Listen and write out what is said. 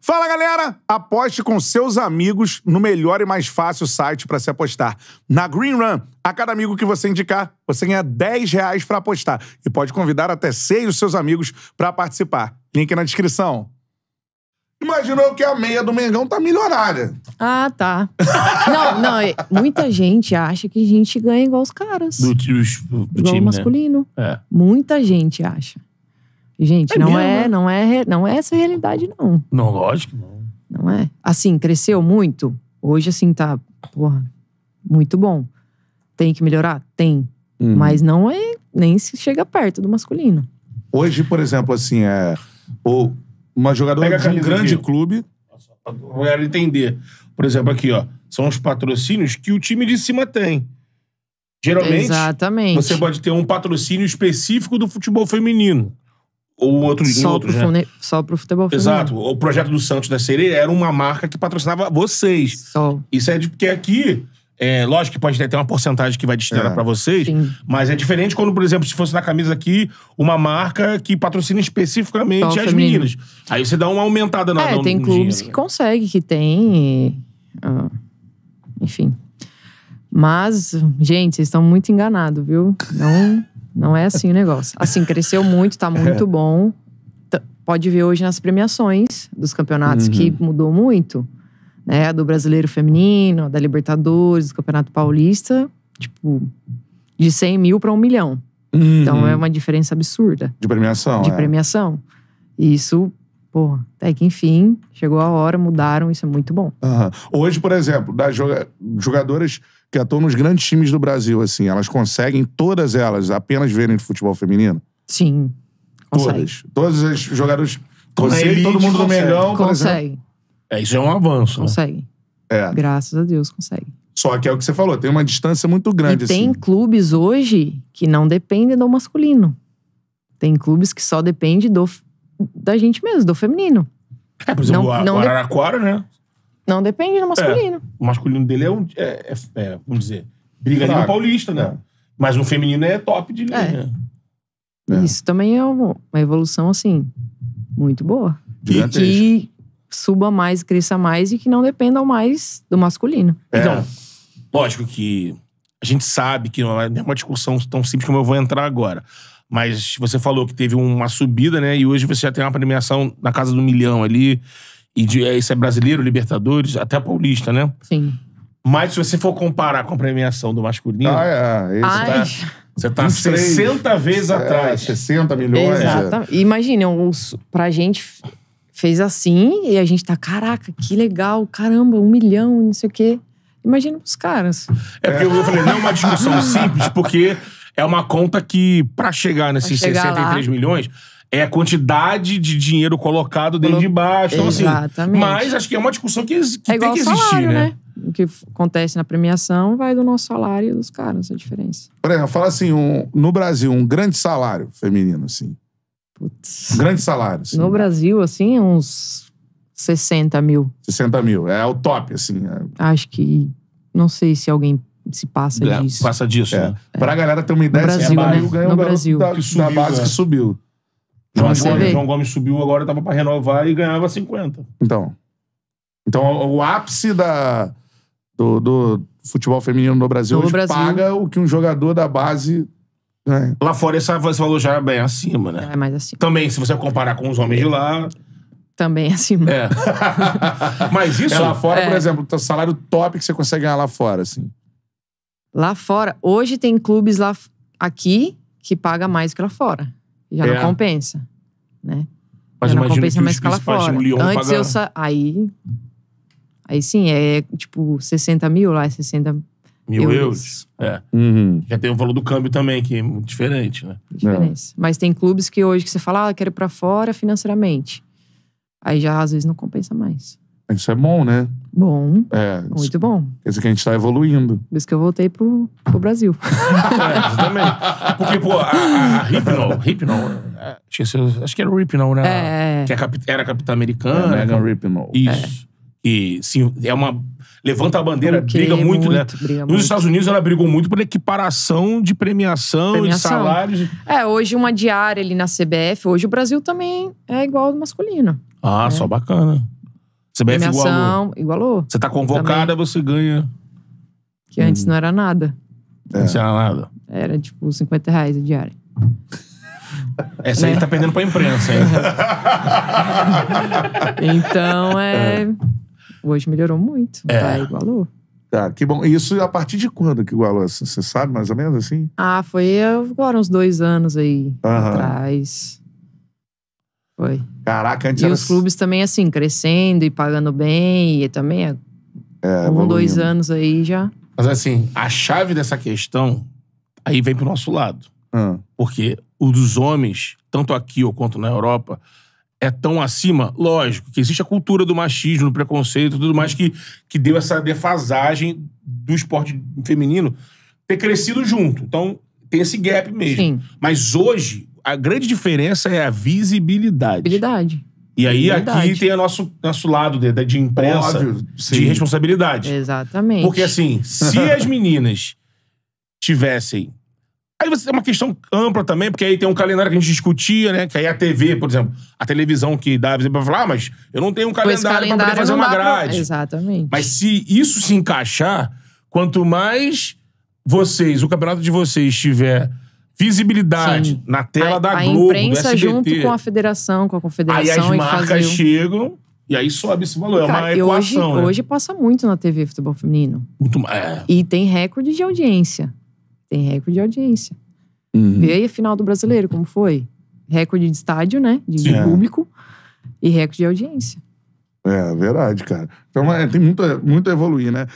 Fala, galera! Aposte com seus amigos no melhor e mais fácil site para se apostar. Na Green Run, a cada amigo que você indicar, você ganha 10 reais para apostar e pode convidar até seis dos seus amigos para participar. Link na descrição. Imaginou que a meia do Mengão tá milionária. Ah, tá. não, não, muita gente acha que a gente ganha igual os caras. Do, do, do igual o time, né? masculino. É. Muita gente acha. Gente, é não, é, né? não é não é essa a realidade, não. Não, lógico, não. Não é. Assim, cresceu muito. Hoje, assim, tá, porra, muito bom. Tem que melhorar? Tem. Hum. Mas não é, nem se chega perto do masculino. Hoje, por exemplo, assim, é. Ou uma jogadora de um grande aqui. clube. Para entender. Por exemplo, aqui, ó. São os patrocínios que o time de cima tem. Geralmente, Exatamente. você pode ter um patrocínio específico do futebol feminino ou outro, só para o pro, né? Só pro futebol feminino. Exato. O projeto do Santos da né, Sereia era uma marca que patrocinava vocês. Só. Isso é de, porque aqui, é, lógico que pode ter, ter uma porcentagem que vai destinada é. para vocês, Sim. mas é diferente quando, por exemplo, se fosse na camisa aqui, uma marca que patrocina especificamente Só as feminino. meninas. Aí você dá uma aumentada na É, não, tem clubes dinheiro. que né? consegue, que tem. Ah, enfim. Mas, gente, vocês estão muito enganados, viu? Não. Não é assim o negócio. Assim, cresceu muito, tá muito é. bom. Pode ver hoje nas premiações dos campeonatos uhum. que mudou muito. Né? Do brasileiro feminino, da Libertadores, do Campeonato Paulista. Tipo, de 100 mil para um milhão. Então, uhum. Então é uma diferença absurda. De premiação. De é. premiação. E isso pô, até que enfim, chegou a hora, mudaram, isso é muito bom. Uhum. Hoje, por exemplo, das jogadoras que atuam nos grandes times do Brasil, assim, elas conseguem, todas elas, apenas verem futebol feminino? Sim. Todas. Todas as jogadoras. Você todo mundo consegue. do Mengão, Consegue. É, isso é um avanço. Né? Consegue. Né? É. Graças a Deus, consegue. Só que é o que você falou, tem uma distância muito grande. E tem assim. clubes hoje que não dependem do masculino. Tem clubes que só dependem do, da gente mesmo, do feminino. É, por exemplo, o, não o Araraquara, né? Não depende do masculino. É, o masculino dele é um. É, é- é, vamos dizer. Briga ali no paulista, né? É. Mas o feminino é top de é. linha. É. É. Isso também é uma evolução, assim, muito boa. E que suba mais, cresça mais e que não dependam mais do masculino. Então, lógico que a gente sabe que não é uma discussão tão simples como eu vou entrar agora. Mas você falou que teve uma subida, né? E hoje você já tem uma premiação na casa do milhão ali. E de, é, isso é brasileiro, Libertadores, até paulista, né? Sim. Mas se você for comparar com a premiação do masculino. Ah, é. Ah, esse Tá... Você tá 23, 60 vezes é, atrás. 60 milhões. Exatamente. É. Imagina, pra gente fez assim e a gente tá, caraca, que legal, caramba, um milhão, não sei o quê. Imagina os caras. É porque eu falei, não é uma discussão simples, porque é uma conta que, para chegar nesses 63 lá. milhões, é a quantidade de dinheiro colocado dentro de baixo. Então, assim, Exatamente. mas acho que é uma discussão que, que é tem que existir, né? né? O que acontece na premiação vai do nosso salário e dos caras, a diferença. Por exemplo, fala assim, um, no Brasil, um grande salário feminino, assim. Putz. Um grande salário, assim. No Brasil, assim, é uns 60 mil. 60 mil, é o top, assim. É. Acho que, não sei se alguém se passa é, disso. Passa disso. É. Né? Pra é. galera ter uma ideia, no assim, Brasil, é, né? no Brasil. Da, da base né? que subiu. João, Gomes, João Gomes subiu agora, tava para renovar e ganhava 50. Então. Então, o ápice da, do, do futebol feminino no Brasil, hoje Brasil. paga o que um jogador da base Lá fora esse valor já é bem acima, né? É mais acima. Também, se você comparar com os homens de lá... Também é acima. É. Mas isso... É lá fora, é. por exemplo, o tá salário top que você consegue ganhar lá fora, assim. Lá fora, hoje tem clubes lá aqui que paga mais que lá fora. Já é. não compensa, né? Mas já não compensa mais escala tipo, fora. Antes eu sa... aí aí sim é tipo 60 mil lá, é 60 mil euros. euros. É. Uhum. Já tem o valor do câmbio também que é muito diferente, né? Diferença. É. Mas tem clubes que hoje que você fala, ah, quero ir para fora financeiramente. Aí já às vezes não compensa mais. Isso é bom, né? Bom. É, muito bom. Quer dizer que a gente tá evoluindo. Por isso que eu voltei pro, pro Brasil. é, também. Porque, pô, a, a, a é, esqueci, acho que era o Hypno, né? É. Que é era a capitã americana. É, American né? Hypno. Isso. É. E, sim, é uma levanta a bandeira, okay, briga muito, muito né? Briga Nos muito. Estados Unidos ela brigou muito por equiparação de premiação, premiação, de salários. É, hoje uma diária ali na CBF, hoje o Brasil também é igual ao do masculino. Ah, é. só bacana. CBF igualou. igualou. Você tá convocada, você ganha. Que antes hum. não era nada. É. Não era nada. Era tipo 50 reais a diária. Essa aí é. tá perdendo pra imprensa, hein? então é... é. Hoje melhorou muito. É. Tá, igualou. Tá, que bom. E isso a partir de quando que igualou? Você sabe mais ou menos assim? Ah, foi agora uns dois anos aí uh -huh. atrás. Foi. Caraca, antes E era... os clubes também, assim, crescendo e pagando bem, e também é, é um, dois anos aí já. Mas assim, a chave dessa questão aí vem pro nosso lado. Hum. Porque o dos homens, tanto aqui ou quanto na Europa, é tão acima, lógico, que existe a cultura do machismo, do preconceito, tudo mais que, que deu essa defasagem do esporte feminino ter crescido junto. Então, tem esse gap mesmo. Sim. Mas hoje, a grande diferença é a visibilidade. Visibilidade. E aí aqui tem o nosso, nosso lado de, de imprensa, Óbvio, de responsabilidade. Exatamente. Porque assim, se as meninas tivessem... Aí você tem é uma questão ampla também, porque aí tem um calendário que a gente discutia, né? Que aí a TV, por exemplo, a televisão que dá pra falar, ah, mas eu não tenho um calendário, calendário pra poder fazer uma grade. Pra... Exatamente. Mas se isso se encaixar, quanto mais vocês, o campeonato de vocês estiver visibilidade Sim. na tela a, da a Globo, A imprensa junto com a federação, com a confederação. Aí as marcas chegam e aí sobe esse valor. Cara, é uma equação, hoje, né? hoje passa muito na TV futebol feminino. Muito mais. É. E tem recorde de audiência. Tem recorde de audiência. Uhum. Vê aí a final do brasileiro, como foi? Recorde de estádio, né? De, de é. público. E recorde de audiência. É, verdade, cara. Então é, tem muito, muito a evoluir, né?